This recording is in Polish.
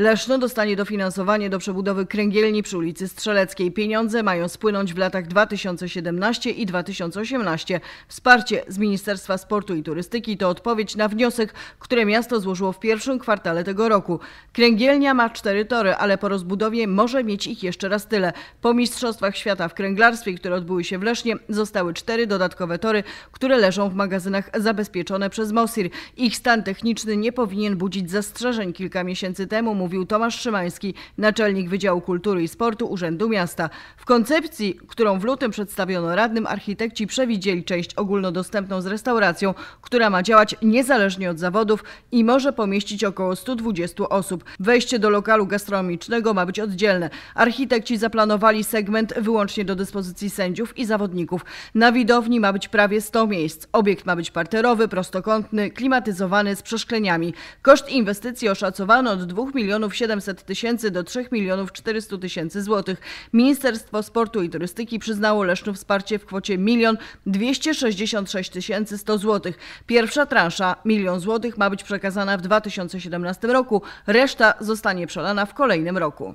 Leszno dostanie dofinansowanie do przebudowy kręgielni przy ulicy Strzeleckiej. Pieniądze mają spłynąć w latach 2017 i 2018. Wsparcie z Ministerstwa Sportu i Turystyki to odpowiedź na wniosek, który miasto złożyło w pierwszym kwartale tego roku. Kręgielnia ma cztery tory, ale po rozbudowie może mieć ich jeszcze raz tyle. Po Mistrzostwach Świata w kręglarstwie, które odbyły się w Lesznie, zostały cztery dodatkowe tory, które leżą w magazynach zabezpieczone przez MOSIR. Ich stan techniczny nie powinien budzić zastrzeżeń. Kilka miesięcy temu mówi mówił Tomasz Szymański, naczelnik Wydziału Kultury i Sportu Urzędu Miasta. W koncepcji, którą w lutym przedstawiono radnym, architekci przewidzieli część ogólnodostępną z restauracją, która ma działać niezależnie od zawodów i może pomieścić około 120 osób. Wejście do lokalu gastronomicznego ma być oddzielne. Architekci zaplanowali segment wyłącznie do dyspozycji sędziów i zawodników. Na widowni ma być prawie 100 miejsc. Obiekt ma być parterowy, prostokątny, klimatyzowany z przeszkleniami. Koszt inwestycji oszacowano od 2 milionów milionów 700 tysięcy do 3 milionów 400 tysięcy złotych. Ministerstwo Sportu i Turystyki przyznało Lesznu wsparcie w kwocie 1 266 100 złotych. Pierwsza transza milion złotych ma być przekazana w 2017 roku, reszta zostanie przelana w kolejnym roku.